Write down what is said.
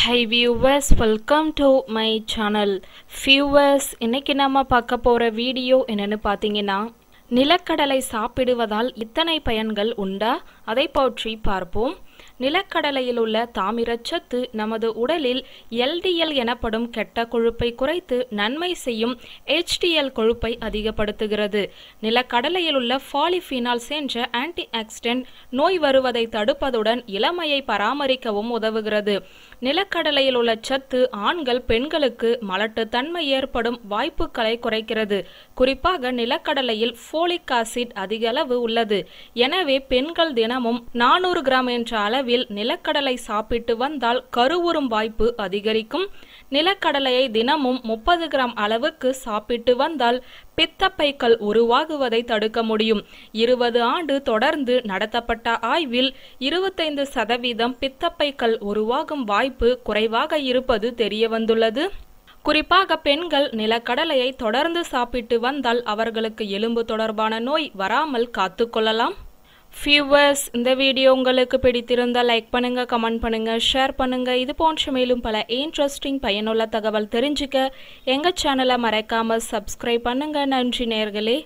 high viewers welcome to my channel viewers இன்றைக்கி நம்ம பார்க்க போகிற வீடியோ என்னென்னு பார்த்தீங்கன்னா நிலக்கடலை சாப்பிடுவதால் இத்தனை பயன்கள் உண்டா அதை பற்றி பார்ப்போம் நிலக்கடலையில் உள்ள தாமிரச்சத்து நமது உடலில் எல்டிஎல் எனப்படும் கெட்ட கொழுப்பை குறைத்து நன்மை செய்யும் எச்டிஎல் கொழுப்பை அதிகப்படுத்துகிறது நிலக்கடலையில் உள்ள ஃபாலிஃபினால்ஸ் என்ற ஆன்டி ஆக்சிடென்ட் நோய் வருவதை தடுப்பதுடன் இளமையை பராமரிக்கவும் உதவுகிறது நிலக்கடலையில் உள்ள சத்து ஆண்கள் பெண்களுக்கு மலட்டு தன்மை ஏற்படும் வாய்ப்புகளை குறைக்கிறது குறிப்பாக நிலக்கடலையில் ஃபோலிக் ஆசிட் அதிக உள்ளது எனவே பெண்கள் தினமும் நானூறு கிராம் என்ற அளவில் அளவில் நிலக்கடலை சாப்பிட்டு வந்தால் கருவுறும் வாய்ப்பு அதிகரிக்கும் நிலக்கடலையை தினமும் முப்பது கிராம் அளவுக்கு சாப்பிட்டு வந்தால் பித்தப்பைக்கள் உருவாகுவதை தடுக்க முடியும் இருபது ஆண்டு தொடர்ந்து நடத்தப்பட்ட ஆய்வில் இருபத்தைந்து சதவீதம் பித்தப்பைக்கள் உருவாகும் வாய்ப்பு குறைவாக இருப்பது தெரியவந்துள்ளது குறிப்பாக பெண்கள் நிலக்கடலையை தொடர்ந்து சாப்பிட்டு வந்தால் அவர்களுக்கு எலும்பு தொடர்பான நோய் வராமல் காத்துக்கொள்ளலாம் ஃபியூவர்ஸ் இந்த வீடியோ உங்களுக்கு பிடித்திருந்தால் லைக் பண்ணுங்கள் கமெண்ட் பண்ணுங்கள் ஷேர் பண்ணுங்கள் இது போன்ற மேலும் பல இன்ட்ரெஸ்டிங் பயனுள்ள தகவல் தெரிஞ்சுக்க எங்கள் சேனலை மறைக்காமல் சப்ஸ்கிரைப் பண்ணுங்கள் நன்றி நேர்களே